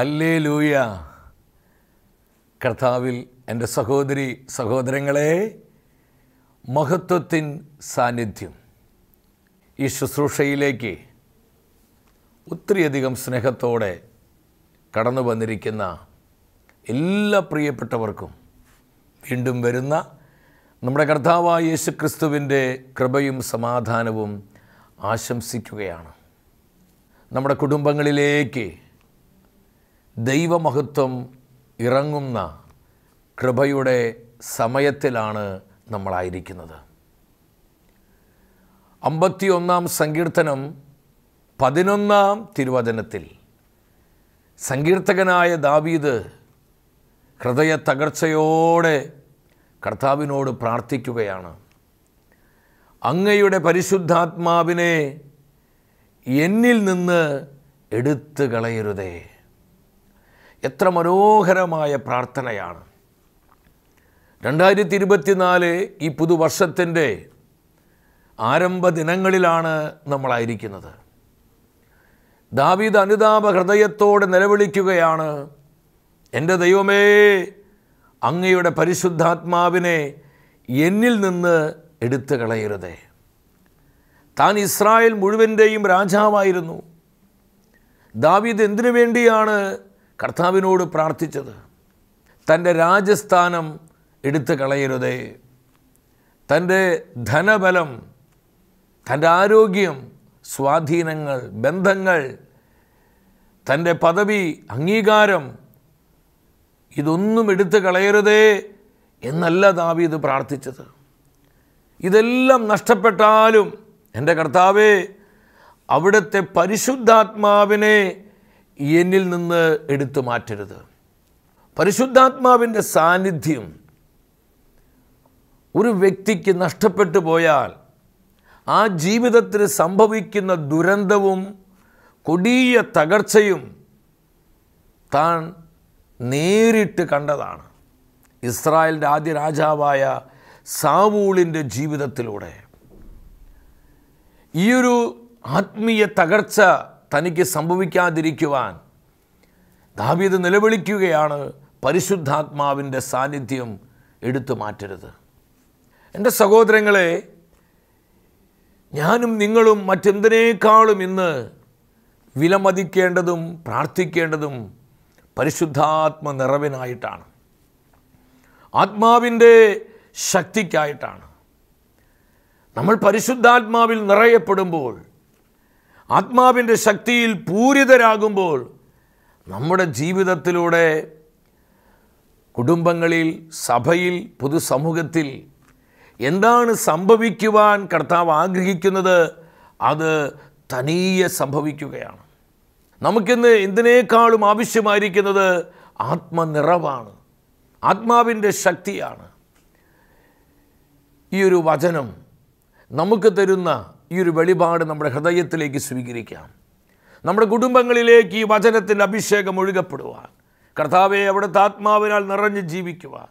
ഹല്ലേ ലൂയ കർത്താവിൽ എൻ്റെ സഹോദരി സഹോദരങ്ങളെ മഹത്വത്തിൻ സാന്നിധ്യം ഈ ശുശ്രൂഷയിലേക്ക് ഒത്തിരിയധികം സ്നേഹത്തോടെ കടന്നു വന്നിരിക്കുന്ന എല്ലാ പ്രിയപ്പെട്ടവർക്കും വീണ്ടും വരുന്ന നമ്മുടെ കർത്താവായ യേശു ക്രിസ്തുവിൻ്റെ കൃപയും സമാധാനവും ആശംസിക്കുകയാണ് നമ്മുടെ കുടുംബങ്ങളിലേക്ക് ദൈവമഹത്വം ഇറങ്ങുന്ന കൃപയുടെ സമയത്തിലാണ് നമ്മളായിരിക്കുന്നത് അമ്പത്തിയൊന്നാം സങ്കീർത്തനം പതിനൊന്നാം തിരുവചനത്തിൽ സങ്കീർത്തകനായ ദാവീദ് ഹൃദയ തകർച്ചയോടെ കർത്താവിനോട് പ്രാർത്ഥിക്കുകയാണ് അങ്ങയുടെ പരിശുദ്ധാത്മാവിനെ എന്നിൽ നിന്ന് എടുത്തു കളയരുതേ എത്ര മനോഹരമായ പ്രാർത്ഥനയാണ് രണ്ടായിരത്തി ഇരുപത്തിനാല് ഈ പുതുവർഷത്തിൻ്റെ ആരംഭ ദിനങ്ങളിലാണ് നമ്മളായിരിക്കുന്നത് ദാവീദ് അനുതാപ ഹൃദയത്തോടെ നിലവിളിക്കുകയാണ് എൻ്റെ ദൈവമേ അങ്ങയുടെ പരിശുദ്ധാത്മാവിനെ എന്നിൽ നിന്ന് എടുത്തു കളയരുതേ താൻ ഇസ്രായേൽ മുഴുവൻ്റെയും രാജാവായിരുന്നു ദാവീദ് എന്തിനു വേണ്ടിയാണ് കർത്താവിനോട് പ്രാർത്ഥിച്ചത് തൻ്റെ രാജസ്ഥാനം എടുത്തു കളയരുതേ തൻ്റെ ധനബലം തൻ്റെ ആരോഗ്യം സ്വാധീനങ്ങൾ ബന്ധങ്ങൾ തൻ്റെ പദവി അംഗീകാരം ഇതൊന്നും എടുത്തു കളയരുതേ എന്നല്ല ദാവീദ് പ്രാർത്ഥിച്ചത് ഇതെല്ലാം നഷ്ടപ്പെട്ടാലും എൻ്റെ കർത്താവേ അവിടുത്തെ പരിശുദ്ധാത്മാവിനെ എന്നിൽ നിന്ന് എടുത്തു മാറ്റരുത് പരിശുദ്ധാത്മാവിൻ്റെ സാന്നിധ്യം ഒരു വ്യക്തിക്ക് നഷ്ടപ്പെട്ടു പോയാൽ ആ ജീവിതത്തിന് സംഭവിക്കുന്ന ദുരന്തവും കൊടിയ തകർച്ചയും താൻ നേരിട്ട് കണ്ടതാണ് ഇസ്രായേലിൻ്റെ ആദ്യ രാജാവായ സാവൂളിൻ്റെ ജീവിതത്തിലൂടെ ഈയൊരു ആത്മീയ തകർച്ച തനിക്ക് സംഭവിക്കാതിരിക്കുവാൻ ദാവീത് നിലവിളിക്കുകയാണ് പരിശുദ്ധാത്മാവിൻ്റെ സാന്നിധ്യം എടുത്തു മാറ്റരുത് എൻ്റെ സഹോദരങ്ങളെ ഞാനും നിങ്ങളും മറ്റെന്തിനേക്കാളും ഇന്ന് വിലമതിക്കേണ്ടതും പ്രാർത്ഥിക്കേണ്ടതും പരിശുദ്ധാത്മ നിറവിനായിട്ടാണ് ആത്മാവിൻ്റെ ശക്തിക്കായിട്ടാണ് നമ്മൾ പരിശുദ്ധാത്മാവിൽ നിറയപ്പെടുമ്പോൾ ആത്മാവിൻ്റെ ശക്തിയിൽ പൂരിതരാകുമ്പോൾ നമ്മുടെ ജീവിതത്തിലൂടെ കുടുംബങ്ങളിൽ സഭയിൽ പൊതുസമൂഹത്തിൽ എന്താണ് സംഭവിക്കുവാൻ കർത്താവ് ആഗ്രഹിക്കുന്നത് അത് തനിയെ സംഭവിക്കുകയാണ് നമുക്കിന്ന് എന്തിനേക്കാളും ആവശ്യമായിരിക്കുന്നത് ആത്മനിറവാണ് ആത്മാവിൻ്റെ ശക്തിയാണ് ഈ ഒരു വചനം നമുക്ക് തരുന്ന ഈ ഒരു വെളിപാട് നമ്മുടെ ഹൃദയത്തിലേക്ക് സ്വീകരിക്കാം നമ്മുടെ കുടുംബങ്ങളിലേക്ക് ഈ വചനത്തിൻ്റെ അഭിഷേകം ഒഴുകപ്പെടുവാൻ കർത്താവെ അവിടുത്തെ ആത്മാവിനാൽ നിറഞ്ഞ് ജീവിക്കുവാൻ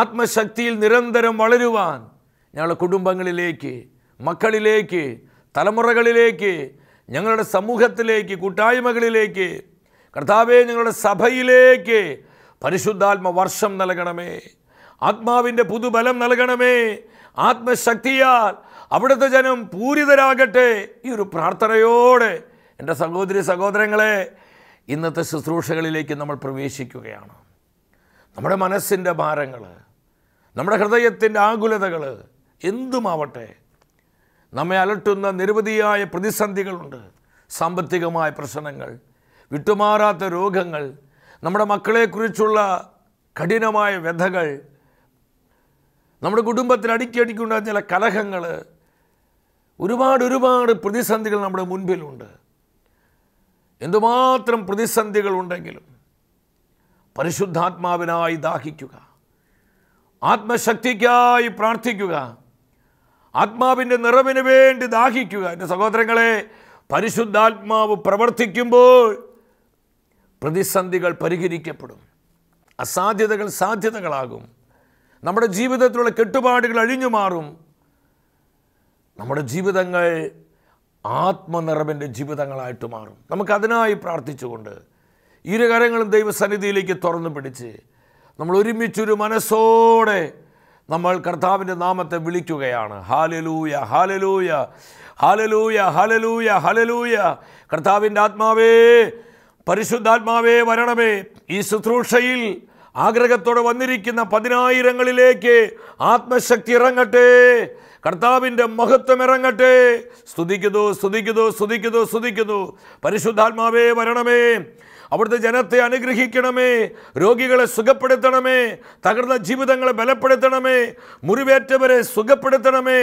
ആത്മശക്തിയിൽ നിരന്തരം വളരുവാൻ ഞങ്ങളുടെ കുടുംബങ്ങളിലേക്ക് മക്കളിലേക്ക് തലമുറകളിലേക്ക് ഞങ്ങളുടെ സമൂഹത്തിലേക്ക് കൂട്ടായ്മകളിലേക്ക് കർത്താവെ ഞങ്ങളുടെ സഭയിലേക്ക് പരിശുദ്ധാത്മ വർഷം നൽകണമേ ആത്മാവിൻ്റെ പുതുബലം നൽകണമേ ആത്മശക്തിയാൽ അവിടുത്തെ ജനം പൂരിതരാകട്ടെ ഈ ഒരു പ്രാർത്ഥനയോടെ എൻ്റെ സഹോദരി സഹോദരങ്ങളെ ഇന്നത്തെ ശുശ്രൂഷകളിലേക്ക് നമ്മൾ പ്രവേശിക്കുകയാണ് നമ്മുടെ മനസ്സിൻ്റെ ഭാരങ്ങൾ നമ്മുടെ ഹൃദയത്തിൻ്റെ ആകുലതകൾ എന്തുമാവട്ടെ നമ്മെ അലട്ടുന്ന നിരവധിയായ പ്രതിസന്ധികളുണ്ട് സാമ്പത്തികമായ പ്രശ്നങ്ങൾ വിട്ടുമാറാത്ത രോഗങ്ങൾ നമ്മുടെ മക്കളെക്കുറിച്ചുള്ള കഠിനമായ വ്യഥകൾ നമ്മുടെ കുടുംബത്തിൽ അടിക്കടിക്കുണ്ടാകുന്ന ചില കലഹങ്ങൾ ഒരുപാട് ഒരുപാട് പ്രതിസന്ധികൾ നമ്മുടെ മുൻപിലുണ്ട് എന്തുമാത്രം പ്രതിസന്ധികൾ ഉണ്ടെങ്കിലും പരിശുദ്ധാത്മാവിനായി ദാഹിക്കുക ആത്മശക്തിക്കായി പ്രാർത്ഥിക്കുക ആത്മാവിൻ്റെ നിറവിന് വേണ്ടി ദാഹിക്കുക എൻ്റെ സഹോദരങ്ങളെ പരിശുദ്ധാത്മാവ് പ്രവർത്തിക്കുമ്പോൾ പ്രതിസന്ധികൾ പരിഹരിക്കപ്പെടും അസാധ്യതകൾ സാധ്യതകളാകും നമ്മുടെ ജീവിതത്തിലുള്ള കെട്ടുപാടുകൾ അഴിഞ്ഞു മാറും നമ്മുടെ ജീവിതങ്ങൾ ആത്മനിറവിൻ്റെ ജീവിതങ്ങളായിട്ട് മാറും നമുക്കതിനായി പ്രാർത്ഥിച്ചുകൊണ്ട് ഇരു കാര്യങ്ങളും ദൈവസന്നിധിയിലേക്ക് തുറന്നു പിടിച്ച് നമ്മൾ ഒരുമിച്ചൊരു മനസ്സോടെ നമ്മൾ കർത്താവിൻ്റെ നാമത്തെ വിളിക്കുകയാണ് hallelujah hallelujah hallelujah hallelujah hallelujah കർത്താവിൻ്റെ ആത്മാവേ പരിശുദ്ധാത്മാവേ വരണമേ ഈ ശുശ്രൂഷയിൽ ആഗ്രഹത്തോടെ വന്നിരിക്കുന്ന പതിനായിരങ്ങളിലേക്ക് ആത്മശക്തി ഇറങ്ങട്ടെ കർത്താവിൻ്റെ മഹത്വം ഇറങ്ങട്ടെ സ്തുതിക്കുന്നു സ്തുതിക്കുന്നു സ്തുതിക്കുന്നു സ്തുതിക്കുന്നു പരിശുദ്ധാത്മാവേ വരണമേ അവിടുത്തെ ജനത്തെ അനുഗ്രഹിക്കണമേ രോഗികളെ സുഖപ്പെടുത്തണമേ തകർന്ന ജീവിതങ്ങളെ ബലപ്പെടുത്തണമേ മുറിവേറ്റവരെ സുഖപ്പെടുത്തണമേ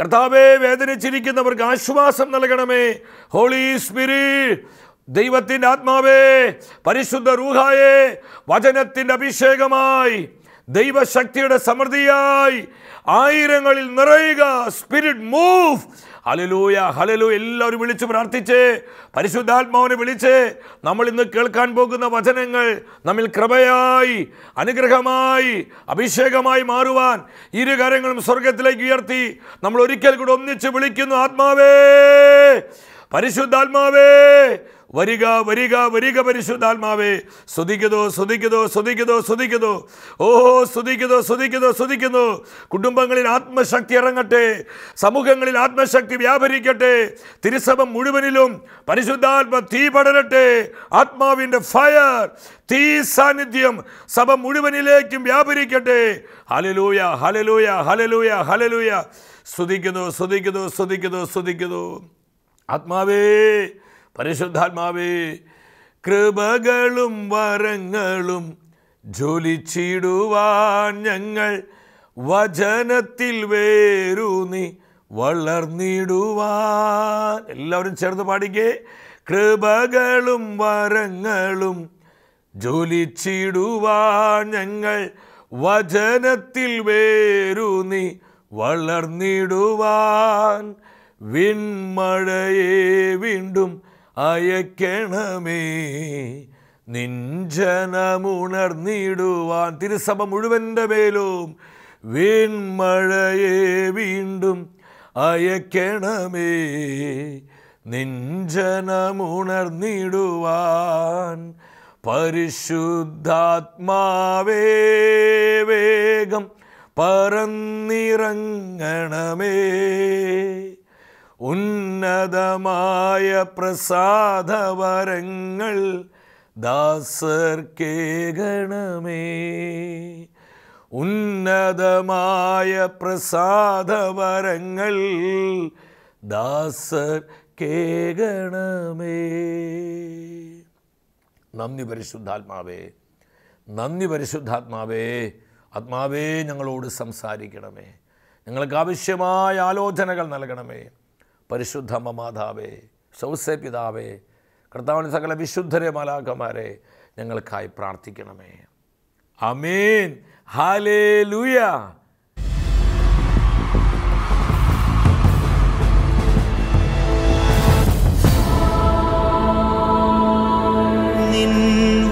കർത്താവെ വേദനിച്ചിരിക്കുന്നവർക്ക് ആശ്വാസം നൽകണമേ ഹോളി സ്പിരി ദൈവത്തിൻ്റെ ആത്മാവേ പരിശുദ്ധ റൂഹായെ വചനത്തിൻ്റെ അഭിഷേകമായി ദൈവശക്തിയുടെ സമൃദ്ധിയായി ആയിരങ്ങളിൽ നിറയുക സ്പിരിറ്റ് മൂവ് ഹലലൂയ ഹലലു എല്ലാവരും വിളിച്ച് പ്രാർത്ഥിച്ച് പരിശുദ്ധാത്മാവിനെ വിളിച്ച് നമ്മൾ ഇന്ന് കേൾക്കാൻ പോകുന്ന വചനങ്ങൾ നമ്മിൽ കൃപയായി അനുഗ്രഹമായി അഭിഷേകമായി മാറുവാൻ ഇരു കാര്യങ്ങളും സ്വർഗത്തിലേക്ക് ഉയർത്തി നമ്മൾ ഒരിക്കൽ കൂടെ ഒന്നിച്ച് വിളിക്കുന്നു ആത്മാവേ പരിശുദ്ധാത്മാവേ വരിക വരിക വരിക പരിശുദ്ധാത്മാവേ സ്തുതിക്കുന്നു സ്തുതിക്കുന്നു സ്തുതിക്കുന്നു സ്തുതിക്കുന്നു ഓ സ്തുതിക്കുന്നു സ്തുതിക്കുന്നു സ്തുതിക്കുന്നു കുടുംബങ്ങളിൽ ആത്മശക്തി ഇറങ്ങട്ടെ സമൂഹങ്ങളിൽ ആത്മശക്തി വ്യാപരിക്കട്ടെ തിരുസഭ മുഴുവനിലും പരിശുദ്ധാത്മ തീ പടരട്ടെ ആത്മാവിൻ്റെ ഫയർ തീ സാന്നിധ്യം സഭ മുഴുവനിലേക്കും വ്യാപരിക്കട്ടെ ഹലലൂയ ഹലലൂയ ഹലലൂയ ഹലലൂയ സ്തുതിക്കുന്നു സ്തുതിക്കുന്നു സ്തുതിക്കുന്നു സ്തുതിക്കുന്നു ആത്മാവേ പരിശുദ്ധാത്മാവേ കൃപകളും വരങ്ങളും ജ്വലിച്ചിടുവാൻ ഞങ്ങൾ വചനത്തിൽ വേരൂന്നി വളർന്നിടുവാൻ എല്ലാവരും ചേർന്ന് പാടിക്കേ കൃപകളും വരങ്ങളും ജ്വലിച്ചിടുവാൻ ഞങ്ങൾ വചനത്തിൽ വേരൂന്നി വളർന്നിടുവാൻ വിൺമഴയെ വീണ്ടും അയക്കണമേ നിഞ്ചനമുണർന്നിടുവാൻ തിരുസഭ മുഴുവൻ്റെ മേലും വിൺമഴയെ വീണ്ടും അയക്കണമേ നിഞ്ചനമുണർന്നിടുവാൻ പരിശുദ്ധാത്മാവേ വേഗം പറന്നിറങ്ങണമേ ഉന്നതമായ പ്രസാദവരങ്ങൾ ദാസർക്കേകണമേ ഉന്നതമായ പ്രസാദവരങ്ങൾ ദാസർ കേകണമേ നന്ദി പരിശുദ്ധാത്മാവേ നന്ദി പരിശുദ്ധാത്മാവേ ആത്മാവേ ഞങ്ങളോട് സംസാരിക്കണമേ ഞങ്ങൾക്ക് ആവശ്യമായ ആലോചനകൾ നൽകണമേ പരിശുദ്ധ മമാതാവേ സൗസ്യ പിതാവേ കർത്താവിന് സകല വിശുദ്ധരെ മലാക്കന്മാരെ ഞങ്ങൾക്കായി പ്രാർത്ഥിക്കണമേ അമീൻ ഹാലേ ലൂയ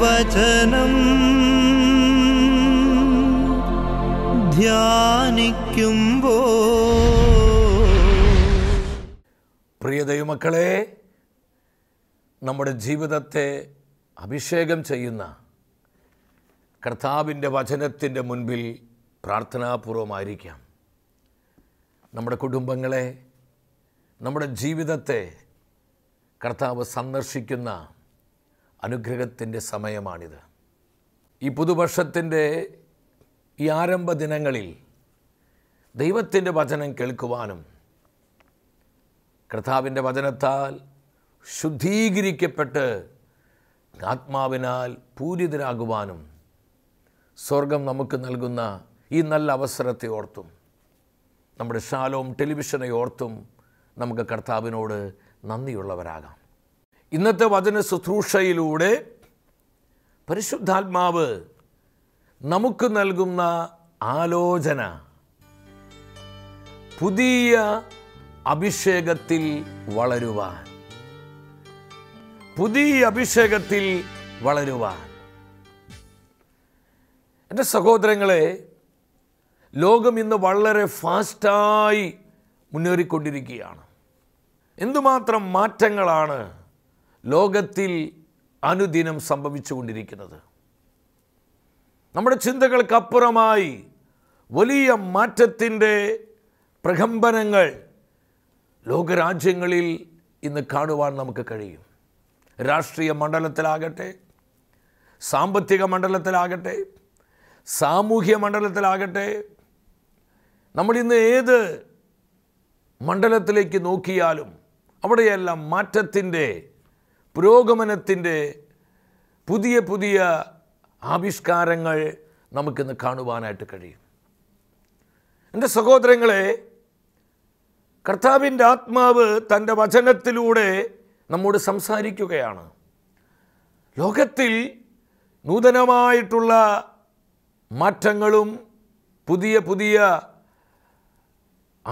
വചനം ധ്യാനിക്കുമ്പോൾ പ്രിയ ദൈവമക്കളെ നമ്മുടെ ജീവിതത്തെ അഭിഷേകം ചെയ്യുന്ന കർത്താവിൻ്റെ വചനത്തിൻ്റെ മുൻപിൽ പ്രാർത്ഥനാപൂർവമായിരിക്കാം നമ്മുടെ കുടുംബങ്ങളെ നമ്മുടെ ജീവിതത്തെ കർത്താവ് സന്ദർശിക്കുന്ന അനുഗ്രഹത്തിൻ്റെ സമയമാണിത് ഈ പുതുവർഷത്തിൻ്റെ ഈ ആരംഭ ദിനങ്ങളിൽ ദൈവത്തിൻ്റെ വചനം കേൾക്കുവാനും കർത്താവിൻ്റെ വചനത്താൽ ശുദ്ധീകരിക്കപ്പെട്ട് ആത്മാവിനാൽ പൂരിതരാകുവാനും സ്വർഗം നമുക്ക് നൽകുന്ന ഈ നല്ല അവസരത്തെ ഓർത്തും നമ്മുടെ ശാലവും ടെലിവിഷനെ ഓർത്തും നമുക്ക് കർത്താവിനോട് നന്ദിയുള്ളവരാകാം ഇന്നത്തെ വചന ശുശ്രൂഷയിലൂടെ പരിശുദ്ധാത്മാവ് നമുക്ക് നൽകുന്ന ആലോചന പുതിയ അഭിഷേകത്തിൽ വളരുവാൻ പുതിയ അഭിഷേകത്തിൽ വളരുവാൻ എൻ്റെ സഹോദരങ്ങളെ ലോകം ഇന്ന് വളരെ ഫാസ്റ്റായി മുന്നേറിക്കൊണ്ടിരിക്കുകയാണ് എന്തുമാത്രം മാറ്റങ്ങളാണ് ലോകത്തിൽ അനുദിനം സംഭവിച്ചുകൊണ്ടിരിക്കുന്നത് നമ്മുടെ ചിന്തകൾക്കപ്പുറമായി വലിയ മാറ്റത്തിൻ്റെ പ്രകമ്പനങ്ങൾ ലോകരാജ്യങ്ങളിൽ ഇന്ന് കാണുവാൻ നമുക്ക് കഴിയും രാഷ്ട്രീയ മണ്ഡലത്തിലാകട്ടെ സാമ്പത്തിക മണ്ഡലത്തിലാകട്ടെ സാമൂഹ്യ മണ്ഡലത്തിലാകട്ടെ നമ്മളിന്ന് ഏത് മണ്ഡലത്തിലേക്ക് നോക്കിയാലും അവിടെയെല്ലാം മാറ്റത്തിൻ്റെ പുരോഗമനത്തിൻ്റെ പുതിയ പുതിയ ആവിഷ്കാരങ്ങൾ നമുക്കിന്ന് കാണുവാനായിട്ട് കഴിയും എൻ്റെ സഹോദരങ്ങളെ കർത്താവിൻ്റെ ആത്മാവ് തൻ്റെ വചനത്തിലൂടെ നമ്മോട് സംസാരിക്കുകയാണ് ലോകത്തിൽ നൂതനമായിട്ടുള്ള മാറ്റങ്ങളും പുതിയ പുതിയ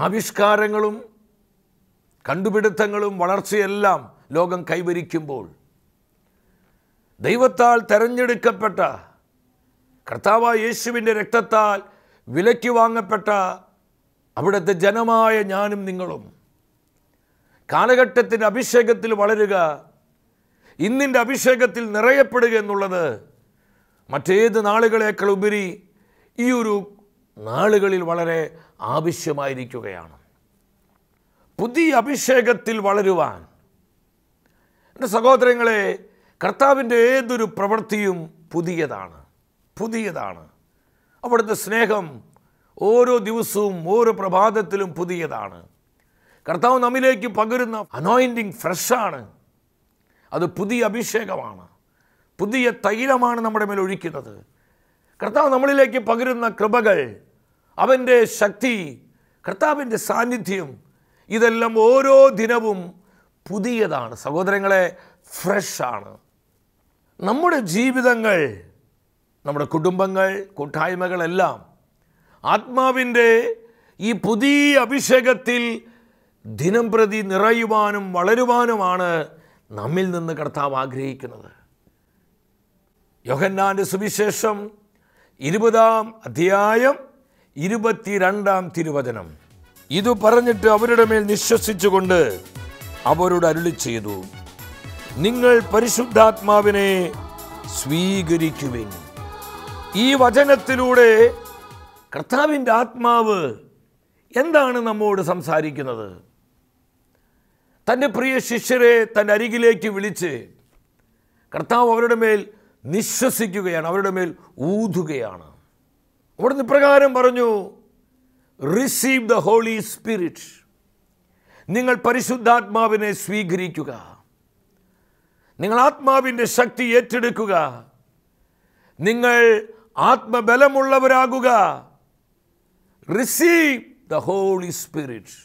ആവിഷ്കാരങ്ങളും കണ്ടുപിടുത്തങ്ങളും വളർച്ചയെല്ലാം ലോകം കൈവരിക്കുമ്പോൾ ദൈവത്താൽ തെരഞ്ഞെടുക്കപ്പെട്ട കർത്താവ യേശുവിൻ്റെ രക്തത്താൽ വിലയ്ക്ക് വാങ്ങപ്പെട്ട അവിടുത്തെ ജനമായ ഞാനും നിങ്ങളും കാലഘട്ടത്തിൻ്റെ അഭിഷേകത്തിൽ വളരുക ഇന്നിൻ്റെ അഭിഷേകത്തിൽ നിറയപ്പെടുക എന്നുള്ളത് മറ്റേത് നാളുകളേക്കാൾ ഉപരി ഈ ഒരു നാളുകളിൽ വളരെ ആവശ്യമായിരിക്കുകയാണ് പുതിയ അഭിഷേകത്തിൽ വളരുവാൻ എൻ്റെ സഹോദരങ്ങളെ കർത്താവിൻ്റെ ഏതൊരു പ്രവൃത്തിയും പുതിയതാണ് പുതിയതാണ് അവിടുത്തെ സ്നേഹം ഓരോ ദിവസവും ഓരോ പ്രഭാതത്തിലും പുതിയതാണ് കർത്താവ് നമ്മിലേക്ക് പകരുന്ന അനോയിൻറ്റിങ് ഫ്രഷാണ് അത് പുതിയ അഭിഷേകമാണ് പുതിയ തൈലമാണ് നമ്മുടെ മേൽ ഒഴിക്കുന്നത് കർത്താവ് നമ്മളിലേക്ക് പകരുന്ന കൃപകൾ അവൻ്റെ ശക്തി കർത്താവിൻ്റെ സാന്നിധ്യം ഇതെല്ലാം ഓരോ ദിനവും പുതിയതാണ് സഹോദരങ്ങളെ ഫ്രഷാണ് നമ്മുടെ ജീവിതങ്ങൾ നമ്മുടെ കുടുംബങ്ങൾ കൂട്ടായ്മകളെല്ലാം ആത്മാവിൻ്റെ ഈ പുതിയ അഭിഷേകത്തിൽ ദിനം പ്രതി നിറയുവാനും വളരുവാനുമാണ് നമ്മിൽ നിന്ന് കർത്താവ് ആഗ്രഹിക്കുന്നത് യോഹന്നാൻ്റെ സുവിശേഷം ഇരുപതാം അധ്യായം ഇരുപത്തിരണ്ടാം തിരുവചനം ഇത് പറഞ്ഞിട്ട് അവരുടെ മേൽ നിശ്വസിച്ചുകൊണ്ട് അവരോട് അരുളി ചെയ്തു നിങ്ങൾ പരിശുദ്ധാത്മാവിനെ സ്വീകരിക്കുവിൻ ഈ വചനത്തിലൂടെ കർത്താവിൻ്റെ ആത്മാവ് എന്താണ് നമ്മോട് സംസാരിക്കുന്നത് തൻ്റെ പ്രിയ ശിഷ്യരെ തൻ്റെ അരികിലേക്ക് വിളിച്ച് കർത്താവ് അവരുടെ മേൽ നിശ്വസിക്കുകയാണ് അവരുടെ മേൽ ഊതുകയാണ് അവിടുന്ന് ഇപ്രകാരം പറഞ്ഞു റിസീവ് ദ ഹോളി സ്പിരിറ്റ് നിങ്ങൾ പരിശുദ്ധാത്മാവിനെ സ്വീകരിക്കുക നിങ്ങൾ ആത്മാവിൻ്റെ ശക്തി ഏറ്റെടുക്കുക നിങ്ങൾ ആത്മബലമുള്ളവരാകുക റിസീവ് ദ ഹോളി സ്പിരിറ്റ്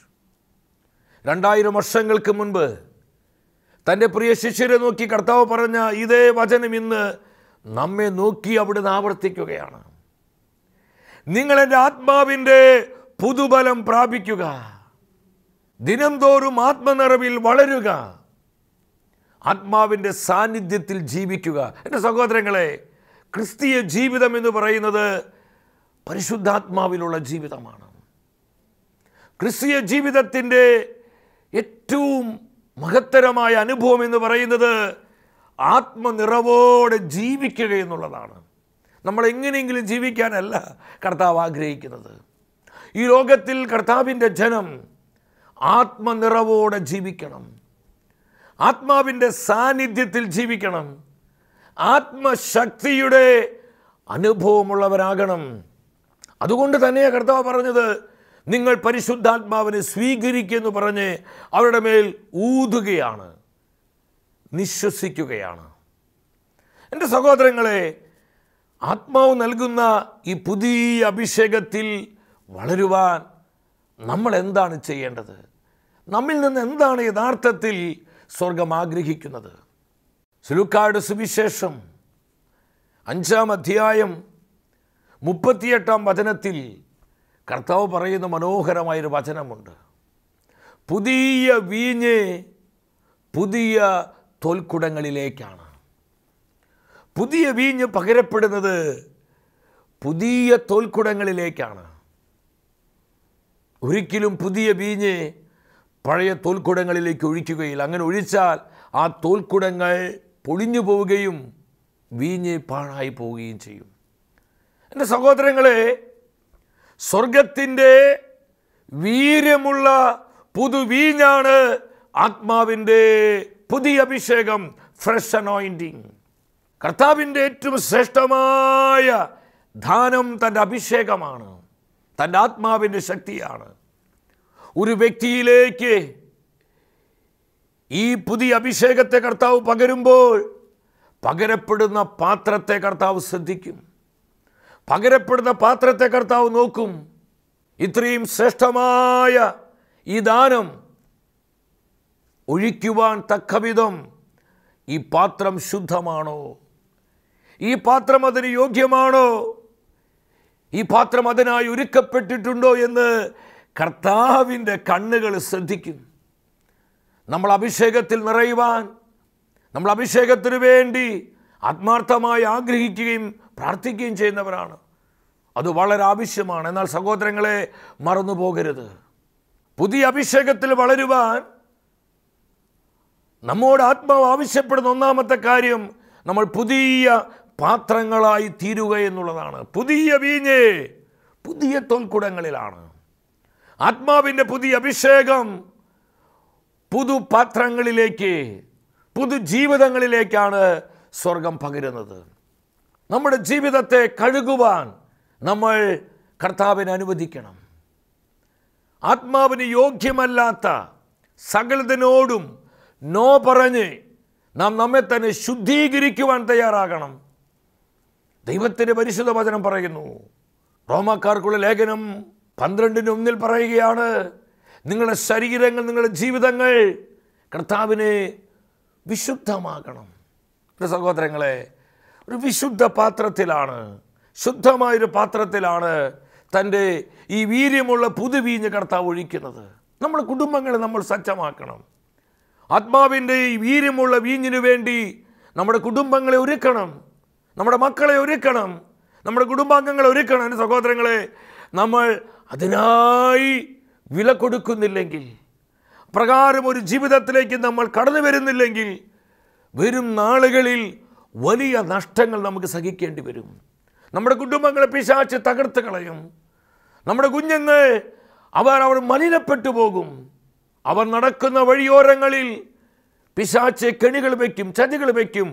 രണ്ടായിരം വർഷങ്ങൾക്ക് മുൻപ് തൻ്റെ പ്രിയ ശിഷ്യരെ നോക്കി കർത്താവ് പറഞ്ഞ ഇതേ വചനം ഇന്ന് നമ്മെ നോക്കി അവിടുന്ന് ആവർത്തിക്കുകയാണ് നിങ്ങളെൻ്റെ ആത്മാവിൻ്റെ പുതുബലം പ്രാപിക്കുക ദിനംതോറും ആത്മനിറവിൽ വളരുക ആത്മാവിൻ്റെ സാന്നിധ്യത്തിൽ ജീവിക്കുക എൻ്റെ സഹോദരങ്ങളെ ക്രിസ്തീയ ജീവിതം എന്ന് പറയുന്നത് പരിശുദ്ധാത്മാവിലുള്ള ജീവിതമാണ് ക്രിസ്തീയ ജീവിതത്തിൻ്റെ ഏറ്റവും മഹത്തരമായ അനുഭവം എന്ന് പറയുന്നത് ആത്മനിറവോടെ ജീവിക്കുക എന്നുള്ളതാണ് നമ്മൾ എങ്ങനെയെങ്കിലും ജീവിക്കാനല്ല കർത്താവ് ആഗ്രഹിക്കുന്നത് ഈ ലോകത്തിൽ കർത്താവിൻ്റെ ജനം ആത്മനിറവോടെ ജീവിക്കണം ആത്മാവിൻ്റെ സാന്നിധ്യത്തിൽ ജീവിക്കണം ആത്മശക്തിയുടെ അനുഭവമുള്ളവരാകണം അതുകൊണ്ട് തന്നെയാ കർത്താവ് പറഞ്ഞത് നിങ്ങൾ പരിശുദ്ധാത്മാവിനെ സ്വീകരിക്കുമെന്ന് പറഞ്ഞ് അവരുടെ മേൽ ഊതുകയാണ് നിശ്വസിക്കുകയാണ് എൻ്റെ സഹോദരങ്ങളെ ആത്മാവ് നൽകുന്ന ഈ പുതിയ അഭിഷേകത്തിൽ വളരുവാൻ നമ്മൾ എന്താണ് ചെയ്യേണ്ടത് നമ്മിൽ നിന്ന് എന്താണ് യഥാർത്ഥത്തിൽ സ്വർഗം ആഗ്രഹിക്കുന്നത് സുലുക്കാട് സുവിശേഷം അഞ്ചാം അധ്യായം മുപ്പത്തിയെട്ടാം വചനത്തിൽ കർത്താവ് പറയുന്ന മനോഹരമായൊരു വചനമുണ്ട് പുതിയ വീഞ്ഞ് പുതിയ തോൽക്കുടങ്ങളിലേക്കാണ് പുതിയ വീഞ്ഞ് പകരപ്പെടുന്നത് പുതിയ തോൽക്കുടങ്ങളിലേക്കാണ് ഒരിക്കലും പുതിയ വീഞ്ഞ് പഴയ തോൽക്കുടങ്ങളിലേക്ക് ഒഴിക്കുകയില്ല അങ്ങനെ ഒഴിച്ചാൽ ആ തോൽക്കുടങ്ങൾ പൊളിഞ്ഞു പോവുകയും വീഞ്ഞ് പാഴായി പോവുകയും ചെയ്യും എൻ്റെ സഹോദരങ്ങളെ സ്വർഗത്തിൻ്റെ വീര്യമുള്ള പുതുവീഞ്ഞാണ് ആത്മാവിൻ്റെ പുതിയ അഭിഷേകം ഫ്രഷ് അനോയിൻറ്റിങ് കർത്താവിൻ്റെ ഏറ്റവും ശ്രേഷ്ഠമായ ദാനം തൻ്റെ അഭിഷേകമാണ് തൻ്റെ ആത്മാവിൻ്റെ ശക്തിയാണ് ഒരു വ്യക്തിയിലേക്ക് ഈ പുതിയ അഭിഷേകത്തെ കർത്താവ് പകരുമ്പോൾ പകരപ്പെടുന്ന പാത്രത്തെ കർത്താവ് ശ്രദ്ധിക്കും പകരപ്പെടുന്ന പാത്രത്തെ കർത്താവ് നോക്കും ഇത്രയും ശ്രേഷ്ഠമായ ഈ ദാനം ഒഴിക്കുവാൻ തക്കവിധം ഈ പാത്രം ശുദ്ധമാണോ ഈ പാത്രം അതിന് യോഗ്യമാണോ ഈ പാത്രം അതിനായി ഒരുക്കപ്പെട്ടിട്ടുണ്ടോ എന്ന് കർത്താവിൻ്റെ കണ്ണുകൾ ശ്രദ്ധിക്കും നമ്മൾ അഭിഷേകത്തിൽ നിറയുവാൻ നമ്മൾ അഭിഷേകത്തിനു വേണ്ടി ആത്മാർത്ഥമായി ആഗ്രഹിക്കുകയും പ്രാർത്ഥിക്കുകയും ചെയ്യുന്നവരാണ് അത് വളരെ ആവശ്യമാണ് എന്നാൽ സഹോദരങ്ങളെ മറന്നു പോകരുത് പുതിയ അഭിഷേകത്തിൽ വളരുവാൻ നമ്മോട് ആത്മാവ് ആവശ്യപ്പെടുന്ന ഒന്നാമത്തെ കാര്യം നമ്മൾ പുതിയ പാത്രങ്ങളായി തീരുക എന്നുള്ളതാണ് പുതിയ വീഞ്ഞ് പുതിയ തൊൽക്കുടങ്ങളിലാണ് ആത്മാവിൻ്റെ പുതിയ അഭിഷേകം പുതു പാത്രങ്ങളിലേക്ക് പുതു ജീവിതങ്ങളിലേക്കാണ് സ്വർഗം പകരുന്നത് നമ്മുടെ ജീവിതത്തെ കഴുകുവാൻ നമ്മൾ കർത്താവിനെ അനുവദിക്കണം ആത്മാവിന് യോഗ്യമല്ലാത്ത സകലതിനോടും നോ പറഞ്ഞ് നാം നമ്മെ തന്നെ ശുദ്ധീകരിക്കുവാൻ തയ്യാറാകണം ദൈവത്തിൻ്റെ പരിശുദ്ധ വചനം പറയുന്നു റോമാക്കാർക്കുള്ള ലേഖനം പന്ത്രണ്ടിന് ഒന്നിൽ പറയുകയാണ് നിങ്ങളുടെ ശരീരങ്ങൾ നിങ്ങളുടെ ജീവിതങ്ങൾ കർത്താവിനെ വിശുദ്ധമാകണം സഹോദരങ്ങളെ ഒരു വിശുദ്ധ പാത്രത്തിലാണ് ശുദ്ധമായൊരു പാത്രത്തിലാണ് തൻ്റെ ഈ വീര്യമുള്ള പുതുവീഞ്ഞ് കർത്താവ് ഒഴിക്കുന്നത് നമ്മൾ കുടുംബങ്ങളെ നമ്മൾ സജ്ജമാക്കണം ആത്മാവിൻ്റെ ഈ വീര്യമുള്ള വീഞ്ഞിനു വേണ്ടി നമ്മുടെ കുടുംബങ്ങളെ ഒരുക്കണം നമ്മുടെ മക്കളെ ഒരുക്കണം നമ്മുടെ കുടുംബാംഗങ്ങളെ ഒരുക്കണം എൻ്റെ സഹോദരങ്ങളെ നമ്മൾ അതിനായി വില കൊടുക്കുന്നില്ലെങ്കിൽ പ്രകാരം ഒരു ജീവിതത്തിലേക്ക് നമ്മൾ കടന്നു വരുന്നില്ലെങ്കിൽ വരും നാളുകളിൽ വലിയ നഷ്ടങ്ങൾ നമുക്ക് സഹിക്കേണ്ടി വരും നമ്മുടെ കുടുംബങ്ങളെ പിശാച്ച് തകർത്ത് കളയും നമ്മുടെ കുഞ്ഞുങ്ങൾ അവർ അവർ മലിനപ്പെട്ടു പോകും അവർ നടക്കുന്ന വഴിയോരങ്ങളിൽ പിശാച്ച് കെണികൾ വയ്ക്കും ചതികൾ വയ്ക്കും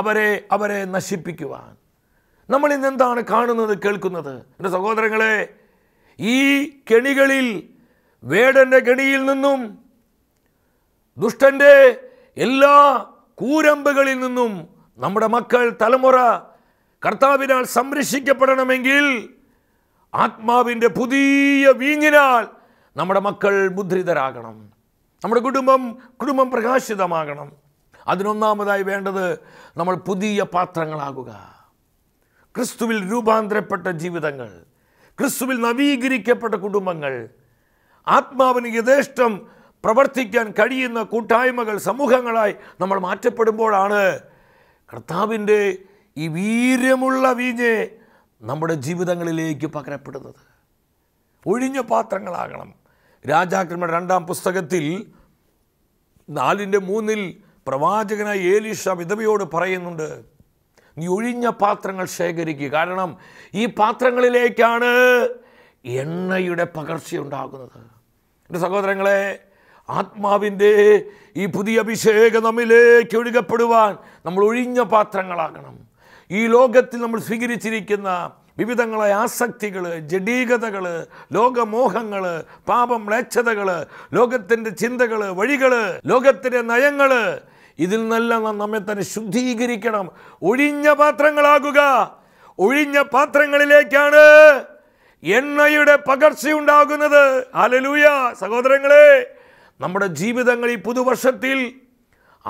അവരെ അവരെ നശിപ്പിക്കുവാൻ നമ്മൾ ഇന്ന് എന്താണ് കാണുന്നത് കേൾക്കുന്നത് എൻ്റെ സഹോദരങ്ങളെ ഈ കെണികളിൽ വേടൻ്റെ കെണിയിൽ നിന്നും ദുഷ്ടൻ്റെ എല്ലാ കൂരമ്പുകളിൽ നിന്നും നമ്മുടെ മക്കൾ തലമുറ കർത്താവിനാൽ സംരക്ഷിക്കപ്പെടണമെങ്കിൽ ആത്മാവിൻ്റെ പുതിയ വീഞ്ഞിനാൽ നമ്മുടെ മക്കൾ മുദ്രിതരാകണം നമ്മുടെ കുടുംബം കുടുംബം പ്രകാശിതമാകണം അതിനൊന്നാമതായി വേണ്ടത് നമ്മൾ പുതിയ പാത്രങ്ങളാകുക ക്രിസ്തുവിൽ രൂപാന്തരപ്പെട്ട ജീവിതങ്ങൾ ക്രിസ്തുവിൽ നവീകരിക്കപ്പെട്ട കുടുംബങ്ങൾ ആത്മാവിന് യഥേഷ്ടം പ്രവർത്തിക്കാൻ കഴിയുന്ന കൂട്ടായ്മകൾ സമൂഹങ്ങളായി നമ്മൾ മാറ്റപ്പെടുമ്പോഴാണ് കർത്താവിൻ്റെ ഈ വീര്യമുള്ള വീഞ്ഞ് നമ്മുടെ ജീവിതങ്ങളിലേക്ക് പകരപ്പെടുന്നത് ഒഴിഞ്ഞ പാത്രങ്ങളാകണം രാജാക്കന്മാരുടെ രണ്ടാം പുസ്തകത്തിൽ നാലിൻ്റെ മൂന്നിൽ പ്രവാചകനായ ഏലീഷ വിധവയോട് പറയുന്നുണ്ട് നീ ഒഴിഞ്ഞ പാത്രങ്ങൾ ശേഖരിക്കുക കാരണം ഈ പാത്രങ്ങളിലേക്കാണ് എണ്ണയുടെ പകർച്ചയുണ്ടാകുന്നത് എൻ്റെ സഹോദരങ്ങളെ ആത്മാവിൻ്റെ ഈ പുതിയ അഭിഷേകം നമ്മിലേക്ക് ഒഴുകപ്പെടുവാൻ നമ്മൾ ഒഴിഞ്ഞ പാത്രങ്ങളാകണം ഈ ലോകത്തിൽ നമ്മൾ സ്വീകരിച്ചിരിക്കുന്ന വിവിധങ്ങളായ ആസക്തികൾ ജഡീകതകൾ ലോകമോഹങ്ങൾ പാപം ലേച്ഛതകൾ ലോകത്തിൻ്റെ ചിന്തകൾ വഴികൾ ലോകത്തിൻ്റെ നയങ്ങൾ ഇതിൽ നിന്നെല്ലാം നമ്മെ തന്നെ ശുദ്ധീകരിക്കണം ഒഴിഞ്ഞ പാത്രങ്ങളാകുക ഒഴിഞ്ഞ പാത്രങ്ങളിലേക്കാണ് എണ്ണയുടെ പകർച്ചയുണ്ടാകുന്നത് അലലൂയ സഹോദരങ്ങളെ നമ്മുടെ ജീവിതങ്ങൾ ഈ പുതുവർഷത്തിൽ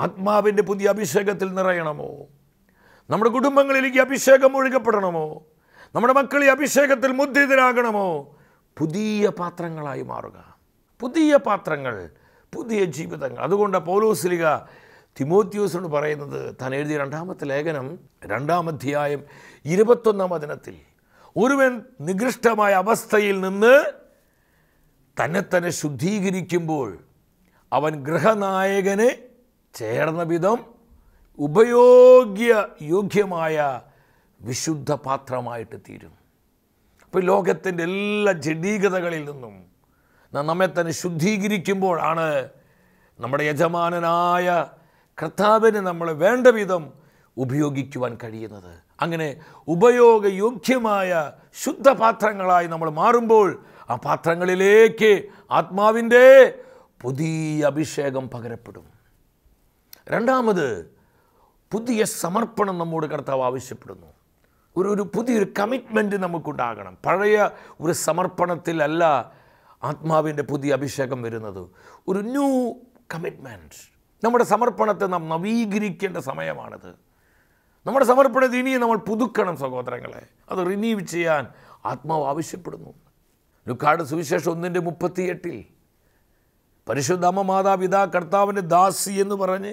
ആത്മാവിൻ്റെ പുതിയ അഭിഷേകത്തിൽ നിറയണമോ നമ്മുടെ കുടുംബങ്ങളിലേക്ക് അഭിഷേകം ഒഴുകപ്പെടണമോ നമ്മുടെ മക്കൾ ഈ അഭിഷേകത്തിൽ മുദ്രിതരാകണമോ പുതിയ പാത്രങ്ങളായി മാറുക പുതിയ പാത്രങ്ങൾ പുതിയ ജീവിതങ്ങൾ അതുകൊണ്ട് പൗലോസ്ലിക തിമോത്യോസിനോട് പറയുന്നത് താൻ എഴുതിയ രണ്ടാമത്തെ ലേഖനം രണ്ടാം അധ്യായം ഇരുപത്തൊന്നാം വചനത്തിൽ ഒരുവൻ നികൃഷ്ടമായ അവസ്ഥയിൽ നിന്ന് തന്നെ തന്നെ ശുദ്ധീകരിക്കുമ്പോൾ അവൻ ഗൃഹനായകന് ചേർന്ന വിധം ഉപയോഗ്യ യോഗ്യമായ വിശുദ്ധ പാത്രമായിട്ട് തീരും അപ്പോൾ ലോകത്തിൻ്റെ എല്ലാ ജഡീകതകളിൽ നിന്നും നമ്മെ തന്നെ ശുദ്ധീകരിക്കുമ്പോഴാണ് നമ്മുടെ യജമാനനായ കർത്താവിന് നമ്മൾ വേണ്ട വിധം ഉപയോഗിക്കുവാൻ കഴിയുന്നത് അങ്ങനെ ഉപയോഗയോഗ്യമായ ശുദ്ധപാത്രങ്ങളായി നമ്മൾ മാറുമ്പോൾ ആ പാത്രങ്ങളിലേക്ക് ആത്മാവിൻ്റെ പുതിയ അഭിഷേകം പകരപ്പെടും രണ്ടാമത് പുതിയ സമർപ്പണം നമ്മോട് കർത്താവ് ആവശ്യപ്പെടുന്നു ഒരു ഒരു പുതിയൊരു കമ്മിറ്റ്മെൻറ്റ് നമുക്കുണ്ടാകണം പഴയ ഒരു സമർപ്പണത്തിലല്ല ആത്മാവിൻ്റെ പുതിയ അഭിഷേകം വരുന്നത് ഒരു ന്യൂ കമ്മിറ്റ്മെൻറ്റ് നമ്മുടെ സമർപ്പണത്തെ നാം നവീകരിക്കേണ്ട സമയമാണിത് നമ്മുടെ സമർപ്പണത്തെ ഇനിയും നമ്മൾ പുതുക്കണം സഹോദരങ്ങളെ അത് റിനീവ് ചെയ്യാൻ ആത്മാവ് ആവശ്യപ്പെടുന്നു ലുക്കാട് സുവിശേഷം ഒന്നിൻ്റെ മുപ്പത്തിയെട്ടിൽ പരിശുദ്ധമ്മ മാതാപിതാ കർത്താവിൻ്റെ ദാസി എന്ന് പറഞ്ഞ്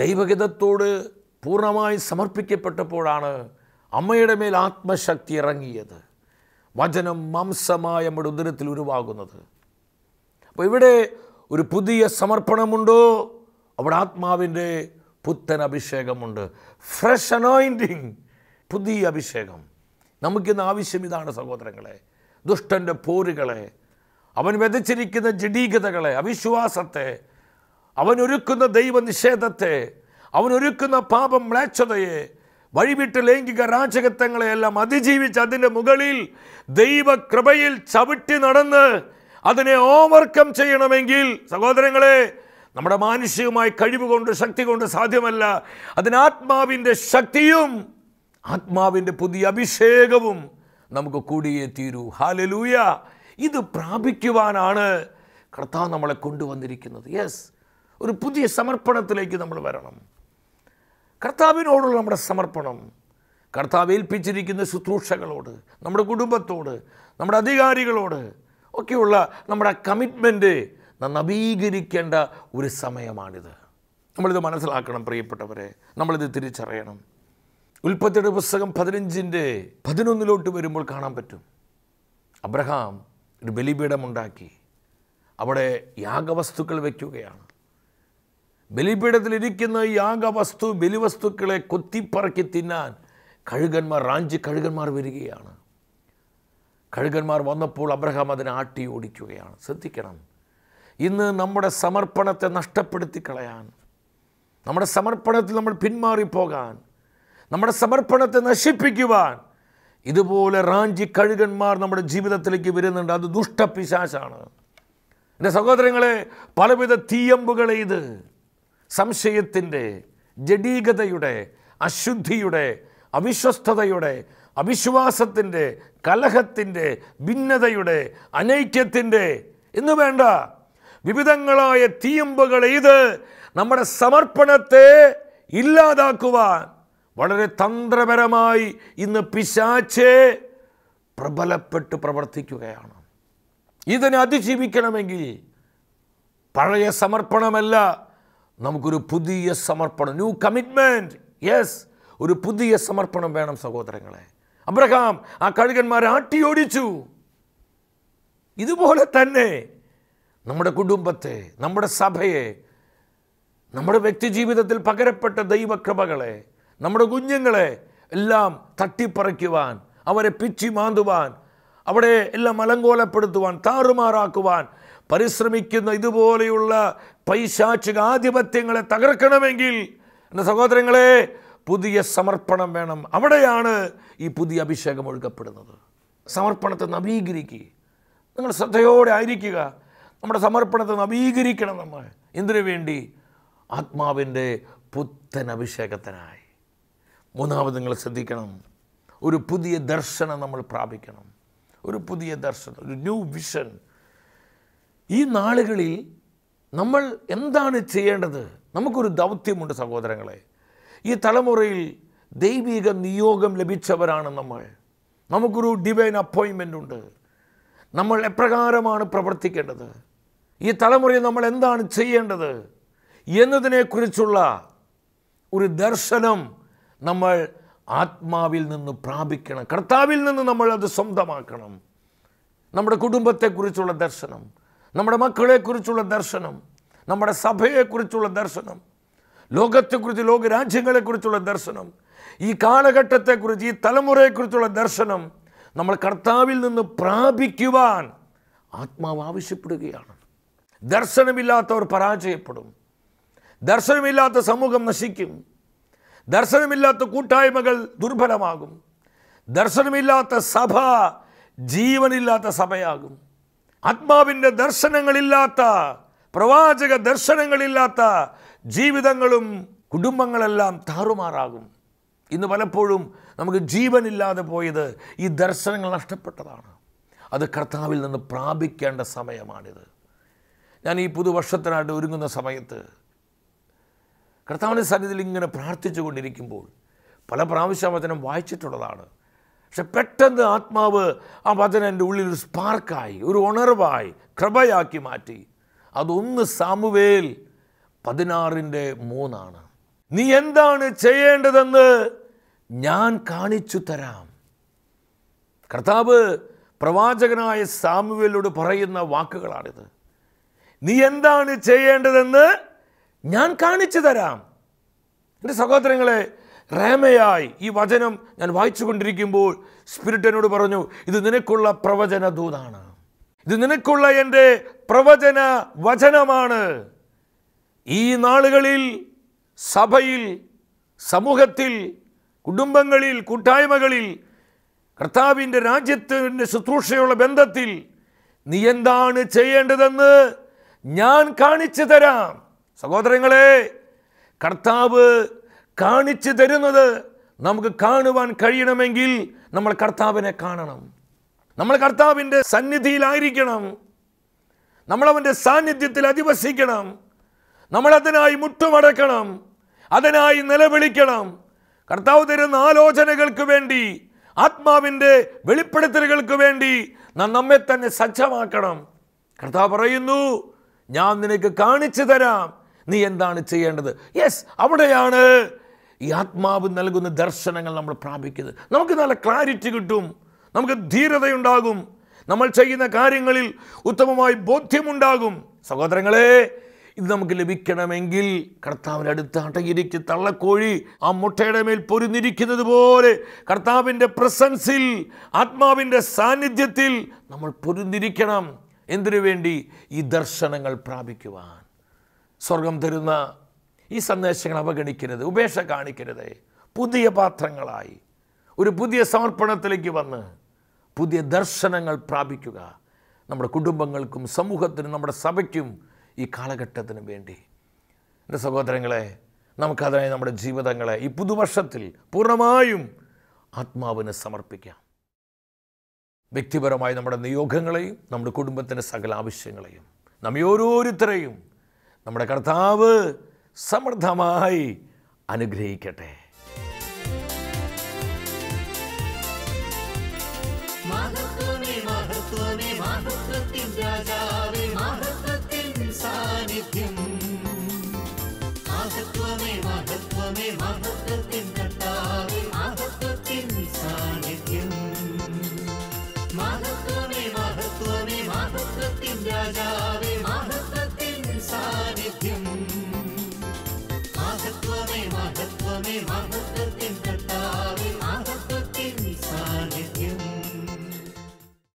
ദൈവഹിതത്തോട് പൂർണ്ണമായി സമർപ്പിക്കപ്പെട്ടപ്പോഴാണ് അമ്മയുടെ മേൽ ആത്മശക്തി ഇറങ്ങിയത് വചനം മാംസമായ നമ്മുടെ ഉദരത്തിൽ ഉരുവാകുന്നത് അപ്പോൾ ഇവിടെ ഒരു പുതിയ സമർപ്പണമുണ്ടോ അവിടെ ആത്മാവിൻ്റെ പുത്തൻ അഭിഷേകമുണ്ട് ഫ്രഷ് അനോയിൻറ്റിങ് പുതിയ അഭിഷേകം നമുക്കിന്ന് ആവശ്യം ഇതാണ് സഹോദരങ്ങളെ ദുഷ്ടൻ്റെ പോരുകളെ അവൻ വിതച്ചിരിക്കുന്ന ജഡീകതകളെ അവിശ്വാസത്തെ അവനൊരുക്കുന്ന ദൈവനിഷേധത്തെ അവനൊരുക്കുന്ന പാപം മ്ലേച്ഛതയെ വഴിവിട്ട് ലൈംഗിക രാജകത്വങ്ങളെയെല്ലാം അതിജീവിച്ച് അതിൻ്റെ മുകളിൽ ദൈവകൃപയിൽ ചവിട്ടി നടന്ന് അതിനെ ഓവർകം ചെയ്യണമെങ്കിൽ സഹോദരങ്ങളെ നമ്മുടെ മാനുഷികമായ കഴിവ് കൊണ്ട് ശക്തി കൊണ്ട് സാധ്യമല്ല അതിന് ആത്മാവിൻ്റെ ശക്തിയും ആത്മാവിൻ്റെ പുതിയ അഭിഷേകവും നമുക്ക് കൂടിയേ തീരൂ ഹാലലൂയ ഇത് പ്രാപിക്കുവാനാണ് കർത്താവ് നമ്മളെ കൊണ്ടുവന്നിരിക്കുന്നത് യെസ് ഒരു പുതിയ സമർപ്പണത്തിലേക്ക് നമ്മൾ വരണം കർത്താവിനോടുള്ള നമ്മുടെ സമർപ്പണം കർത്താവ് ഏൽപ്പിച്ചിരിക്കുന്ന ശുശ്രൂഷകളോട് നമ്മുടെ കുടുംബത്തോട് നമ്മുടെ അധികാരികളോട് ഒക്കെയുള്ള നമ്മുടെ കമ്മിറ്റ്മെൻറ്റ് നവീകരിക്കേണ്ട ഒരു സമയമാണിത് നമ്മളിത് മനസ്സിലാക്കണം പ്രിയപ്പെട്ടവരെ നമ്മളിത് തിരിച്ചറിയണം ഉൽപ്പത്തിയുടെ പുസ്തകം പതിനഞ്ചിൻ്റെ പതിനൊന്നിലോട്ട് വരുമ്പോൾ കാണാൻ പറ്റും അബ്രഹാം ഒരു ബലിപീഠമുണ്ടാക്കി അവിടെ യാഗവസ്തുക്കൾ വയ്ക്കുകയാണ് ബലിപീഠത്തിലിരിക്കുന്ന യാഗവസ്തു ബലിവസ്തുക്കളെ കൊത്തിപ്പറക്കി തിന്നാൻ കഴുകന്മാർ റാഞ്ചി കഴുകന്മാർ വരികയാണ് കഴുകന്മാർ വന്നപ്പോൾ അബ്രഹാം അതിനെ ആട്ടി ഓടിക്കുകയാണ് ശ്രദ്ധിക്കണം ഇന്ന് നമ്മുടെ സമർപ്പണത്തെ നഷ്ടപ്പെടുത്തി കളയാൻ നമ്മുടെ സമർപ്പണത്തിൽ നമ്മൾ പിന്മാറിപ്പോകാൻ നമ്മുടെ സമർപ്പണത്തെ നശിപ്പിക്കുവാൻ ഇതുപോലെ റാഞ്ചി കഴുകന്മാർ നമ്മുടെ ജീവിതത്തിലേക്ക് വരുന്നുണ്ട് അത് ദുഷ്ടപിശാശാണ് എൻ്റെ സഹോദരങ്ങളെ പലവിധ തീയമ്പുകളെ ഇത് സംശയത്തിൻ്റെ ജഡീകതയുടെ അശുദ്ധിയുടെ അവിശ്വസ്തയുടെ അവിശ്വാസത്തിൻ്റെ കലഹത്തിൻ്റെ ഭിന്നതയുടെ അനൈക്യത്തിൻ്റെ എന്ന് വേണ്ട വിവിധങ്ങളായ തീയമ്പുകളെ ഇത് നമ്മുടെ സമർപ്പണത്തെ ഇല്ലാതാക്കുവാൻ വളരെ തന്ത്രപരമായി ഇന്ന് പിശാച്ച് പ്രബലപ്പെട്ട് പ്രവർത്തിക്കുകയാണ് ഇതിനെ അതിജീവിക്കണമെങ്കിൽ പഴയ സമർപ്പണമല്ല നമുക്കൊരു പുതിയ സമർപ്പണം ന്യൂ കമ്മിറ്റ്മെൻറ്റ് യെസ് ഒരു പുതിയ സമർപ്പണം വേണം സഹോദരങ്ങളെ അബ്രഹാം ആ കഴുകന്മാർ ആട്ടിയോടിച്ചു ഇതുപോലെ തന്നെ നമ്മുടെ കുടുംബത്തെ നമ്മുടെ സഭയെ നമ്മുടെ വ്യക്തിജീവിതത്തിൽ പകരപ്പെട്ട ദൈവകൃപകളെ നമ്മുടെ കുഞ്ഞുങ്ങളെ എല്ലാം തട്ടിപ്പറിക്കുവാൻ അവരെ പിച്ചി മാന്തുവാൻ അവിടെ എല്ലാം അലങ്കോലപ്പെടുത്തുവാൻ താറുമാറാക്കുവാൻ പരിശ്രമിക്കുന്ന ഇതുപോലെയുള്ള പൈശാചിക ആധിപത്യങ്ങളെ തകർക്കണമെങ്കിൽ എൻ്റെ സഹോദരങ്ങളെ പുതിയ സമർപ്പണം വേണം അവിടെയാണ് ഈ പുതിയ അഭിഷേകം ഒഴുകപ്പെടുന്നത് സമർപ്പണത്തെ നവീകരിക്കുക നിങ്ങൾ ശ്രദ്ധയോടെ ആയിരിക്കുക നമ്മുടെ സമർപ്പണത്തെ നവീകരിക്കണം നമ്മൾ എന്തിനു വേണ്ടി ആത്മാവിൻ്റെ പുത്തൻ അഭിഷേകത്തിനായി മൂന്നാമത് നിങ്ങൾ ശ്രദ്ധിക്കണം ഒരു പുതിയ ദർശനം നമ്മൾ പ്രാപിക്കണം ഒരു പുതിയ ദർശനം ഒരു ന്യൂ വിഷൻ ഈ നാളുകളിൽ നമ്മൾ എന്താണ് ചെയ്യേണ്ടത് നമുക്കൊരു ദൗത്യമുണ്ട് സഹോദരങ്ങളെ ഈ തലമുറയിൽ ദൈവിക നിയോഗം ലഭിച്ചവരാണ് നമ്മൾ നമുക്കൊരു ഡിവൈൻ അപ്പോയിൻമെൻ്റ് ഉണ്ട് നമ്മൾ എപ്രകാരമാണ് പ്രവർത്തിക്കേണ്ടത് ഈ തലമുറയിൽ നമ്മൾ എന്താണ് ചെയ്യേണ്ടത് എന്നതിനെക്കുറിച്ചുള്ള ഒരു ദർശനം നമ്മൾ ആത്മാവിൽ നിന്ന് പ്രാപിക്കണം കർത്താവിൽ നിന്ന് നമ്മൾ അത് സ്വന്തമാക്കണം നമ്മുടെ കുടുംബത്തെക്കുറിച്ചുള്ള ദർശനം നമ്മുടെ മക്കളെക്കുറിച്ചുള്ള ദർശനം നമ്മുടെ സഭയെക്കുറിച്ചുള്ള ദർശനം ലോകത്തെക്കുറിച്ച് ലോകരാജ്യങ്ങളെക്കുറിച്ചുള്ള ദർശനം ഈ കാലഘട്ടത്തെക്കുറിച്ച് ഈ തലമുറയെക്കുറിച്ചുള്ള ദർശനം നമ്മൾ കർത്താവിൽ നിന്ന് പ്രാപിക്കുവാൻ ആത്മാവ് ആവശ്യപ്പെടുകയാണ് ദർശനമില്ലാത്തവർ പരാജയപ്പെടും ദർശനമില്ലാത്ത സമൂഹം നശിക്കും ദർശനമില്ലാത്ത കൂട്ടായ്മകൾ ദുർബലമാകും ദർശനമില്ലാത്ത സഭ ജീവനില്ലാത്ത സഭയാകും ആത്മാവിൻ്റെ ദർശനങ്ങളില്ലാത്ത പ്രവാചക ദർശനങ്ങളില്ലാത്ത ജീവിതങ്ങളും കുടുംബങ്ങളെല്ലാം താറുമാറാകും ഇന്ന് പലപ്പോഴും നമുക്ക് ജീവനില്ലാതെ പോയത് ഈ ദർശനങ്ങൾ നഷ്ടപ്പെട്ടതാണ് അത് കർത്താവിൽ നിന്ന് പ്രാപിക്കേണ്ട സമയമാണിത് ഞാൻ ഈ പുതുവർഷത്തിനായിട്ട് ഒരുങ്ങുന്ന സമയത്ത് കർത്താവിൻ്റെ സന്നിധിയിൽ ഇങ്ങനെ പ്രാർത്ഥിച്ചു കൊണ്ടിരിക്കുമ്പോൾ പല പ്രാവശ്യം വചനം വായിച്ചിട്ടുള്ളതാണ് പക്ഷെ പെട്ടെന്ന് ആത്മാവ് ആ വചനം എൻ്റെ ഉള്ളിൽ ഒരു സ്പാർക്കായി ഒരു ഉണർവായി കൃപയാക്കി മാറ്റി അതൊന്ന് സാമുവേൽ പതിനാറിൻ്റെ മൂന്നാണ് നീ എന്താണ് ചെയ്യേണ്ടതെന്ന് ഞാൻ കാണിച്ചു തരാം കർത്താവ് പ്രവാചകനായ സാമുവേലോട് പറയുന്ന വാക്കുകളാണിത് നീ എന്താണ് ചെയ്യേണ്ടതെന്ന് ഞാൻ കാണിച്ചു തരാം എൻ്റെ സഹോദരങ്ങളെ റേമയായി ഈ വചനം ഞാൻ വായിച്ചു കൊണ്ടിരിക്കുമ്പോൾ സ്പിരിറ്റ് എന്നോട് പറഞ്ഞു ഇത് നിനക്കുള്ള പ്രവചന ദൂതാണ് ഇത് നിനക്കുള്ള എൻ്റെ പ്രവചന വചനമാണ് ഈ നാളുകളിൽ സഭയിൽ സമൂഹത്തിൽ കുടുംബങ്ങളിൽ കൂട്ടായ്മകളിൽ കർത്താവിൻ്റെ രാജ്യത്തിൻ്റെ ശുശ്രൂഷയുള്ള ബന്ധത്തിൽ നീ എന്താണ് ചെയ്യേണ്ടതെന്ന് ഞാൻ കാണിച്ചു തരാം സഹോദരങ്ങളെ കർത്താവ് കാണിച്ചു തരുന്നത് നമുക്ക് കാണുവാൻ കഴിയണമെങ്കിൽ നമ്മൾ കർത്താവിനെ കാണണം നമ്മൾ കർത്താവിൻ്റെ സന്നിധിയിലായിരിക്കണം നമ്മളവൻ്റെ സാന്നിധ്യത്തിൽ അധിവസിക്കണം നമ്മളതിനായി മുട്ടുമടക്കണം അതിനായി നിലവിളിക്കണം കർത്താവ് തരുന്ന ആലോചനകൾക്ക് വേണ്ടി ആത്മാവിൻ്റെ വെളിപ്പെടുത്തലുകൾക്ക് വേണ്ടി നാം നമ്മെ തന്നെ സജ്ജമാക്കണം കർത്താവ് പറയുന്നു ഞാൻ നിനക്ക് കാണിച്ചു തരാം നീ എന്താണ് ചെയ്യേണ്ടത് യെസ് അവിടെയാണ് ഈ ആത്മാവ് നൽകുന്ന ദർശനങ്ങൾ നമ്മൾ പ്രാപിക്കുന്നത് നമുക്ക് നല്ല ക്ലാരിറ്റി കിട്ടും നമുക്ക് ധീരതയുണ്ടാകും നമ്മൾ ചെയ്യുന്ന കാര്യങ്ങളിൽ ഉത്തമമായി ബോധ്യമുണ്ടാകും സഹോദരങ്ങളെ ഇത് നമുക്ക് ലഭിക്കണമെങ്കിൽ കർത്താവിൻ്റെ അടുത്ത് അടയിരിക്ക് തള്ളക്കോഴി ആ മുട്ടയുടെ മേൽ പൊരിഞ്ഞിരിക്കുന്നത് പോലെ കർത്താവിൻ്റെ പ്രസൻസിൽ ആത്മാവിൻ്റെ സാന്നിധ്യത്തിൽ നമ്മൾ പൊരിഞ്ഞിരിക്കണം എന്തിനു വേണ്ടി ഈ ദർശനങ്ങൾ പ്രാപിക്കുവാൻ സ്വർഗം തരുന്ന ഈ സന്ദേശങ്ങൾ അവഗണിക്കരുത് ഉപേക്ഷ കാണിക്കരുത് പുതിയ പാത്രങ്ങളായി ഒരു പുതിയ സമർപ്പണത്തിലേക്ക് വന്ന് പുതിയ ദർശനങ്ങൾ പ്രാപിക്കുക നമ്മുടെ കുടുംബങ്ങൾക്കും സമൂഹത്തിനും നമ്മുടെ സഭയ്ക്കും ഈ കാലഘട്ടത്തിനു വേണ്ടി എൻ്റെ സഹോദരങ്ങളെ നമുക്കതിനായി നമ്മുടെ ജീവിതങ്ങളെ ഈ പുതുവർഷത്തിൽ പൂർണ്ണമായും ആത്മാവിന് സമർപ്പിക്കാം വ്യക്തിപരമായി നമ്മുടെ നിയോഗങ്ങളെയും നമ്മുടെ കുടുംബത്തിൻ്റെ സകല ആവശ്യങ്ങളെയും നമ്മെ ഓരോരുത്തരെയും നമ്മുടെ കർത്താവ് സമൃദ്ധമായി അനുഗ്രഹിക്കട്ടെ